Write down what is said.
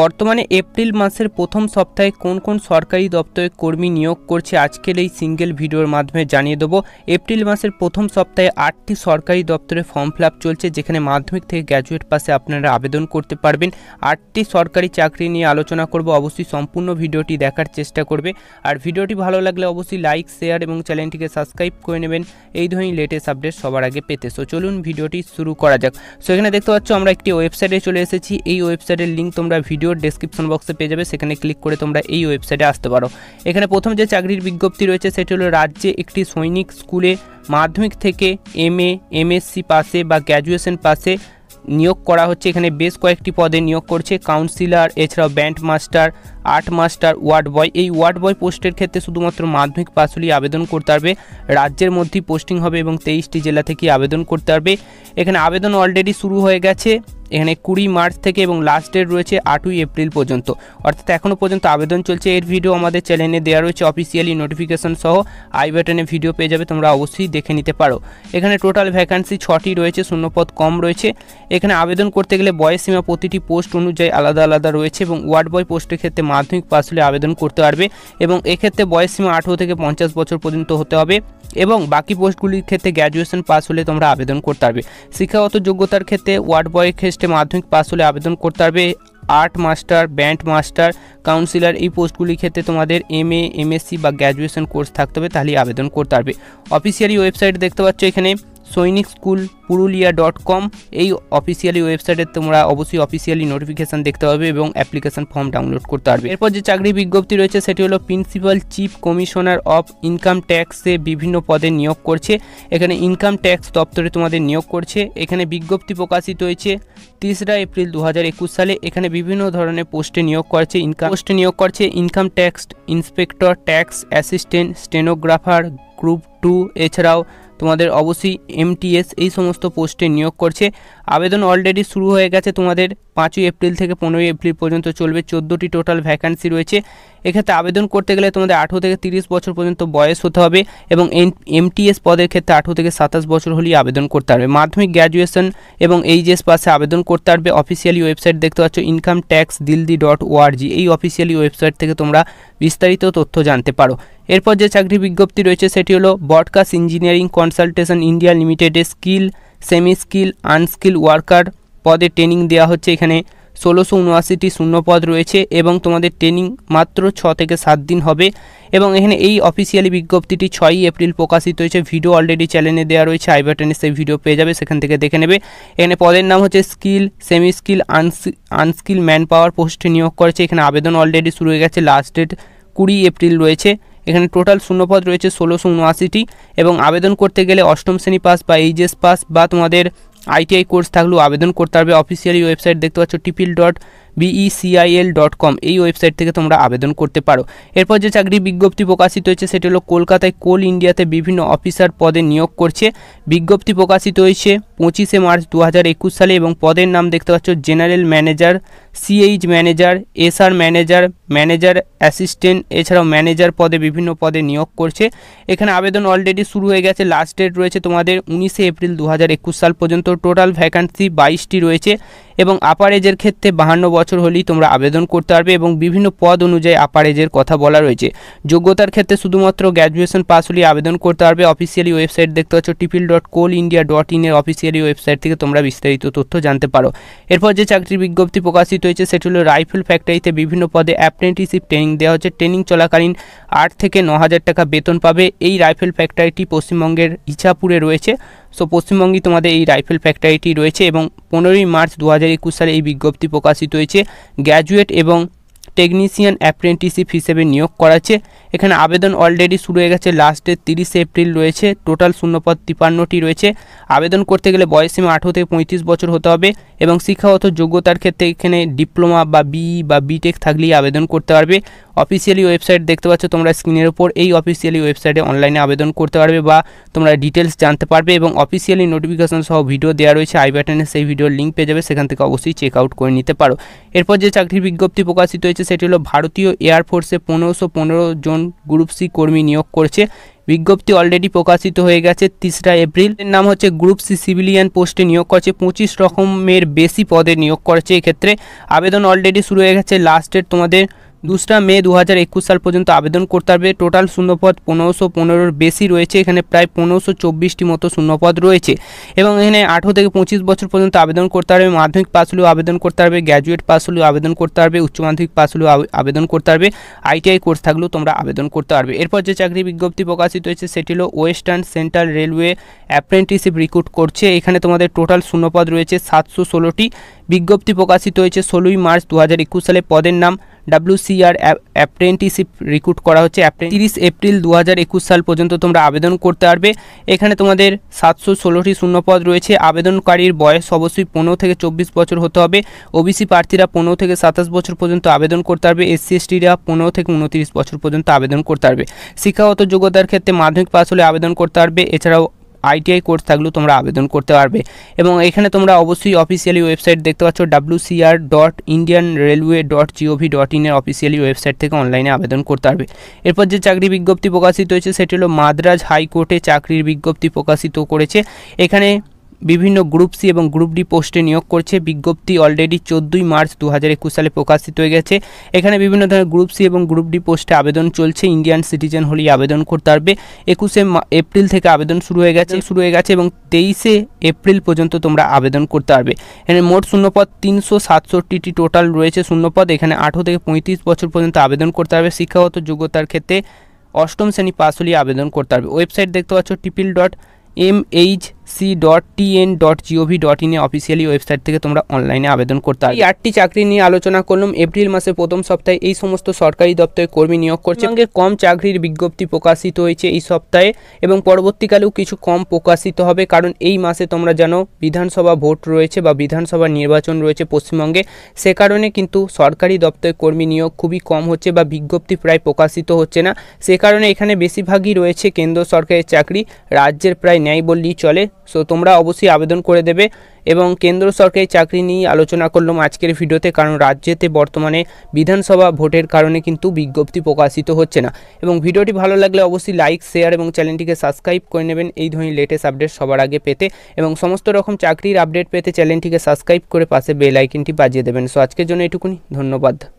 বর্তমানে এপ্রিল মাসের প্রথম সপ্তাহে কোন কোন সরকারি দপ্তরে কর্মী নিয়োগ করছে আজকের এই সিঙ্গেল ভিডিওর মাধ্যমে জানিয়ে দেবো এপ্রিল মাসের প্রথম সপ্তাহে আটটি সরকারি দপ্তরে ফর্ম ফিল চলছে যেখানে মাধ্যমিক থেকে গ্র্যাজুয়েট পাশে আপনারা আবেদন করতে পারবেন আটটি সরকারি চাকরি নিয়ে আলোচনা করব অবশ্যই সম্পূর্ণ ভিডিওটি দেখার চেষ্টা করবে আর ভিডিওটি ভালো লাগলে অবশ্যই লাইক শেয়ার এবং চ্যানেলটিকে সাবস্ক্রাইব করে নেবেন এই ধরনের লেটেস্ট আপডেট সবার আগে পেতে সো চলুন ভিডিওটি শুরু করা যাক সো এখানে দেখতে পাচ্ছ আমরা একটি ওয়েবসাইটে চলে এসেছি এই ওয়েবসাইটের লিঙ্ক তোমরা ভিডিওর ডেসক্রিপশন বক্সে পেয়ে যাবে সেখানে ক্লিক করে তোমরা এই ওয়েবসাইটে আসতে পারো এখানে প্রথম যে চাকরির বিজ্ঞপ্তি রয়েছে সেটি হলো রাজ্যে একটি সৈনিক স্কুলে মাধ্যমিক থেকে এম এ এমএসসি পাসে বা গ্র্যাজুয়েশন পাসে নিয়োগ করা হচ্ছে এখানে বেশ কয়েকটি পদে নিয়োগ করছে কাউন্সিলর এছাড়াও band master art master ward boy এই ওয়ার্ড বয় পোস্টের ক্ষেত্রে শুধুমাত্র মাধ্যমিক পাস হলেই আবেদন করতে পারবে রাজ্যের মধ্যেই পোস্টিং হবে এবং তেইশটি জেলা থেকে আবেদন করতে পারবে এখানে আবেদন অলরেডি শুরু হয়ে গেছে এখানে কুড়ি মার্চ থেকে এবং লাস্ট ডেট রয়েছে আটই এপ্রিল পর্যন্ত অর্থাৎ এখনও পর্যন্ত আবেদন চলছে এর ভিডিও আমাদের চ্যানেলে দেওয়া রয়েছে অফিসিয়ালি নোটিফিকেশন সহ আই বাটনে ভিডিও পেয়ে যাবে তোমরা অবশ্যই দেখে নিতে পারো এখানে টোটাল ভ্যাকান্সি ছটি রয়েছে শূন্যপদ কম রয়েছে এখানে আবেদন করতে গেলে বয়স সীমা প্রতিটি পোস্ট অনুযায়ী আলাদা আলাদা রয়েছে এবং ওয়ার্ড বয় পোস্টের ক্ষেত্রে মাধ্যমিক পাস হলে আবেদন করতে পারবে এবং এক্ষেত্রে বয়স সীমা আঠেরো থেকে পঞ্চাশ বছর পর্যন্ত হতে হবে এবং বাকি পোস্টগুলির ক্ষেত্রে গ্র্যাজুয়েশন পাস হলে তোমরা আবেদন করতে পারবে শিক্ষাগত যোগ্যতার ক্ষেত্রে ওয়ার্ড বয়ের ক্ষেত্রে ক্ষেত্রে মাধ্যমিক পাস হলে আবেদন করতে পারবে art master band master counsellor এই পোস্টগুলির ক্ষেত্রে তোমাদের এম এ এমএসসি বা গ্র্যাজুয়েশন কোর্স থাকতে হবে তাহলেই আবেদন করতে পারবে অফিসিয়ালি ওয়েবসাইট দেখতে পাচ্ছ এখানে সৈনিক স্কুল পুরুলিয়া ডট কম এই অফিসিয়ালি ওয়েবসাইটে তোমরা অবশ্যই অফিসিয়ালি নোটিফিকেশান দেখতে পাবে এবং অ্যাপ্লিকেশান ফর্ম ডাউনলোড করতে পারবে এরপর যে চাকরি বিজ্ঞপ্তি রয়েছে সেটি হলো principal chief commissioner of income ট্যাক্সে বিভিন্ন পদে নিয়োগ করছে এখানে ইনকাম ট্যাক্স দপ্তরে তোমাদের নিয়োগ করছে এখানে বিজ্ঞপ্তি প্রকাশিত হয়েছে তিসরা এপ্রিল দু সালে এখানে বিভিন্ন ধরনের পোস্টে নিয়োগ করছে ইনকাম পোস্টে নিয়োগ করছে income tax inspector tax assistant stenographer group two এছাড়াও তোমাদের অবশ্যই এমটিএস এই সমস্ত পোস্টে নিয়োগ করছে আবেদন অলরেডি শুরু হয়ে গেছে তোমাদের পাঁচই এপ্রিল থেকে পনেরোই এপ্রিল পর্যন্ত চলবে চোদ্দোটি টোটাল ভ্যাকান্সি রয়েছে এক্ষেত্রে আবেদন করতে গেলে তোমাদের আঠেরো থেকে তিরিশ বছর পর্যন্ত বয়স হতে হবে এবং এমটিএস পদের ক্ষেত্রে আঠেরো থেকে সাতাশ বছর হলেই আবেদন করতে পারবে মাধ্যমিক গ্র্যাজুয়েশন এবং এইচএস পাশে আবেদন করতে পারবে অফিসিয়ালি ওয়েবসাইট দেখতে পাচ্ছ income tax Delhi dot O R G এই অফিসিয়ালি ওয়েবসাইট থেকে তোমরা বিস্তারিত তথ্য জানতে পারো এরপর যে চাকরি বিজ্ঞপ্তি রয়েছে সেটি হলো ব্রডকাস্ট ইঞ্জিনিয়ারিং কনসালটেশন ইন্ডিয়া লিমিটেডে skill semi skill unskill worker পদে ট্রেনিং দেওয়া হচ্ছে এখানে ষোলোশো উনআশিটি শূন্যপদ রয়েছে এবং তোমাদের ট্রেনিং মাত্র ছ থেকে সাত দিন হবে এবং এখানে এই অফিসিয়ালি বিজ্ঞপ্তিটি ছয়ই এপ্রিল প্রকাশিত হয়েছে ভিডিও অলরেডি চ্যানেলে দেওয়া রয়েছে আইবাটনে সেই ভিডিও পেয়ে যাবে সেখান থেকে দেখে নেবে এখানে পদের নাম হচ্ছে skill semi skill unskill man power পোস্টে নিয়োগ করেছে এখানে আবেদন অলরেডি শুরু হয়ে গেছে লাস্ট ডেট কুড়ি এপ্রিল রয়েছে এখানে টোটাল শূন্যপদ রয়েছে ষোলোশো উনআশিটি এবং আবেদন করতে গেলে অষ্টম শ্রেণী পাস বা এইচএস পাস বা তোমাদের আইটিআই কোর্স থাকলেও আবেদন করতে পারবে অফিসিয়ালি ওয়েবসাইট দেখতে পাচ্ছ টিপিল ডট বিইসিআইএল ডট কম এই ওয়েবসাইট থেকে তোমরা আবেদন করতে পারো এরপর যে চাকরি বিজ্ঞপ্তি প্রকাশিত হয়েছে সেটি হলো কলকাতায় কোল ইন্ডিয়াতে বিভিন্ন অফিসার পদে নিয়োগ করছে বিজ্ঞপ্তি প্রকাশিত হয়েছে পঁচিশে মার্চ দু সালে এবং পদের নাম দেখতে পাচ্ছ general manager CH manager SR manager manager assistant এছাড়াও ম্যানেজার পদে বিভিন্ন পদে নিয়োগ করছে এখানে আবেদন অলরেডি শুরু হয়ে গেছে লাস্ট ডেট রয়েছে তোমাদের উনিশে এপ্রিল দু সাল পর্যন্ত টোটাল ভ্যাকান্সি বাইশটি রয়েছে এবং আপার এজের ক্ষেত্রে বাহান্ন বছর হলেই তোমরা আবেদন করতে পারবে এবং বিভিন্ন পদ অনুযায়ী আপার এজের কথা বলা রয়েছে যোগ্যতার ক্ষেত্রে শুধুমাত্র গ্র্যাজুয়েশন পাস হলেই আবেদন করতে পারবে অফিসিয়ালি ওয়েবসাইট দেখতে পাচ্ছ টিপিল dot Coal India dot in এর অফিসিয়ালি ওয়েবসাইট থেকে তোমরা বিস্তারিত তথ্য জানতে পারো এরপর যে চাকরির বিজ্ঞপ্তি প্রকাশিত হয়েছে সেটি হলো রাইফেল ফ্যাক্টরিতে বিভিন্ন পদে অ্যাপ অ্যাপ্রেন্টিসশিপ ট্রেনিং দেওয়া হচ্ছে ট্রেনিং চলাকালীন আট থেকে ন হাজার টাকা বেতন পাবে এই রাইফেল ফ্যাক্টরিটি পশ্চিমবঙ্গের ইছাপুরে রয়েছে সো পশ্চিমবঙ্গে তোমাদের এই রাইফেল ফ্যাক্টরিটি রয়েছে এবং পনেরোই মার্চ দু সালে এই বিজ্ঞপ্তি প্রকাশিত হয়েছে গ্র্যাজুয়েট এবং টেকনিশিয়ান অ্যাপ্রেন্টিসশিপ হিসেবে নিয়োগ করাচ্ছে এখানে আবেদন অলরেডি শুরু হয়ে গেছে লাস্টের তিরিশে এপ্রিল রয়েছে টোটাল শূন্যপদ তিপান্নটি রয়েছে আবেদন করতে গেলে বয়সীমা আঠেরো থেকে পঁয়ত্রিশ বছর হতে হবে এবং শিক্ষাগত যোগ্যতার ক্ষেত্রে এখানে ডিপ্লোমা বা বি বা বিটেক থাকলেই আবেদন করতে পারবে অফিসিয়ালি ওয়েবসাইট দেখতে পাচ্ছ তোমরা স্ক্রিনের ওপর এই অফিসিয়ালি ওয়েবসাইটে অনলাইনে আবেদন করতে পারবে বা তোমরা ডিটেলস জানতে পারবে এবং অফিসিয়ালি নোটিফিকেশন সহ ভিডিও দেওয়া রয়েছে আই বাটনে সেই ভিডিওর লিঙ্ক পেয়ে যাবে সেখান থেকে অবশ্যই চেক আউট করে নিতে পারো এরপর যে চাকরির বিজ্ঞপ্তি প্রকাশিত হয়েছে সেটি হলো ভারতীয় এয়ারফোর্সে পনেরোশো পনেরো জন গ্রুপ সি কর্মী নিয়োগ করছে বিজ্ঞপ্তি অলরেডি প্রকাশিত হয়ে গেছে তিসরা এপ্রিল এর নাম হচ্ছে গ্রুপ সি সিভিলিয়ান পোস্টে নিয়োগ করছে পঁচিশ রকমের বেশি পদে নিয়োগ করছে এক্ষেত্রে আবেদন অলরেডি শুরু হয়ে গেছে লাস্টের তোমাদের দুসরা মে দু হাজার একুশ সাল পর্যন্ত আবেদন করতে পারবে টোটাল শূন্যপদ পনেরোশো পনেরোর বেশি রয়েছে এখানে প্রায় পনেরোশো চব্বিশটি মতো শূন্যপদ রয়েছে এবং এখানে আঠেরো থেকে পঁচিশ বছর পর্যন্ত আবেদন করতে পারবে মাধ্যমিক পাস হলেও আবেদন করতে পারবে গ্র্যাজুয়েট পাস হলেও আবেদন করতে পারবে উচ্চ মাধ্যমিক পাস হলেও আবেদন করতে পারবে আইটিআই কোর্স থাকলেও তোমরা আবেদন করতে পারবে এরপর যে চাকরি বিজ্ঞপ্তি প্রকাশিত হয়েছে সেটি হলো Western Central Railway apprenticeship recruit করছে এখানে তোমাদের টোটাল শূন্যপদ রয়েছে সাতশো ষোলোটি বিজ্ঞপ্তি প্রকাশিত হয়েছে ষোলোই মার্চ দু সালে পদের নাম ডাব্লিউসিআর অ্যাপ্রেন্টিসশিপ রিক্রুট করা হচ্ছে তিরিশ এপ্রিল দু সাল পর্যন্ত তোমরা আবেদন করতে পারবে এখানে তোমাদের সাতশো ষোলোটি শূন্যপদ রয়েছে আবেদনকারীর বয়স অবশ্যই পনেরো থেকে চব্বিশ বছর হতে হবে ওবিসি প্রার্থীরা পনেরো থেকে সাতাশ বছর পর্যন্ত আবেদন করতে পারবে এসসি এসটিরা পনেরো থেকে উনত্রিশ বছর পর্যন্ত আবেদন করতে পারবে শিক্ষাগত যোগ্যতার ক্ষেত্রে মাধ্যমিক পাস হলে আবেদন করতে পারবে এছাড়াও আইটিআই কোর্স থাকলেও তোমরা আবেদন করতে পারবে এবং এখানে তোমরা অবশ্যই অফিসিয়ালি ওয়েবসাইট দেখতে পাচ্ছ W C R dot Indian Railway dot G O V dot ইনের অফিসিয়ালি ওয়েবসাইট থেকে অনলাইনে আবেদন করতে পারবে এরপর যে চাকরি বিজ্ঞপ্তি প্রকাশিত হয়েছে সেটি হলো মাদ্রাজ হাইকোর্টে চাকরির বিজ্ঞপ্তি প্রকাশিত করেছে এখানে বিভিন্ন গ্রুপ সি এবং গ্রুপ ডি পোস্টে নিয়োগ করছে বিজ্ঞপ্তি অলরেডি চোদ্দোই মার্চ দু হাজার একুশ সালে প্রকাশিত হয়ে গেছে এখানে বিভিন্ন ধরনের গ্রুপ সি এবং গ্রুপ ডি পোস্টে আবেদন চলছে ইন্ডিয়ান সিটিজেন হলেই আবেদন করতে পারবে একুশে এপ্রিল থেকে আবেদন শুরু হয়ে গেছে শুরু হয়ে গেছে এবং তেইশে এপ্রিল পর্যন্ত তোমরা আবেদন করতে পারবে এখানে মোট শূন্যপদ তিনশো সাতষট্টিটি টোটাল রয়েছে শূন্যপদ এখানে আঠেরো থেকে পঁয়ত্রিশ বছর পর্যন্ত আবেদন করতে পারবে শিক্ষাগত যোগ্যতার ক্ষেত্রে অষ্টম শ্রেণী পাস হলেই আবেদন করতে পারবে ওয়েবসাইট দেখতে পাচ্ছ টিপিল dot M H C dot T N dot G O V dot ইনে অফিসিয়ালি ওয়েবসাইট থেকে তোমরা অনলাইনে আবেদন করতে হবে এই আটটি চাকরি নিয়ে আলোচনা করলাম এপ্রিল মাসে প্রথম সপ্তাহে এই সমস্ত সরকারি দপ্তরে কর্মী নিয়োগ করছে এবং কম চাকরির বিজ্ঞপ্তি প্রকাশিত হয়েছে এই সপ্তাহে এবং পরবর্তীকালেও কিছু কম প্রকাশিত হবে কারণ এই মাসে তোমরা জানো বিধানসভা ভোট রয়েছে বা বিধানসভা নির্বাচন রয়েছে পশ্চিমবঙ্গে সে কারণে কিন্তু সরকারি দপ্তরে কর্মী নিয়োগ খুবই কম হচ্ছে বা বিজ্ঞপ্তি প্রায় প্রকাশিত হচ্ছে না সে কারণে এখানে বেশিরভাগই রয়েছে কেন্দ্র সরকারের চাকরি রাজ্যের প্রায় ন্যায় বললেই চলে সো তোমরা অবশ্যই আবেদন করে দেবে এবং কেন্দ্র সরকারি চাকরি নিয়ে আলোচনা করলাম আজকের ভিডিওতে কারণ রাজ্যেতে বর্তমানে বিধানসভা ভোটের কারণে কিন্তু বিজ্ঞপ্তি প্রকাশিত হচ্ছে না এবং ভিডিওটি ভালো লাগলে অবশ্যই লাইক শেয়ার এবং চ্যানেলটিকে সাবস্ক্রাইব করে নেবেন এই ধরনের লেটেস্ট আপডেট সবার আগে পেতে এবং সমস্ত রকম চাকরির আপডেট পেতে চ্যানেলটিকে সাবস্ক্রাইব করে পাশে বেল বাজিয়ে দেবেন সো আজকের জন্য এটুকুনি ধন্যবাদ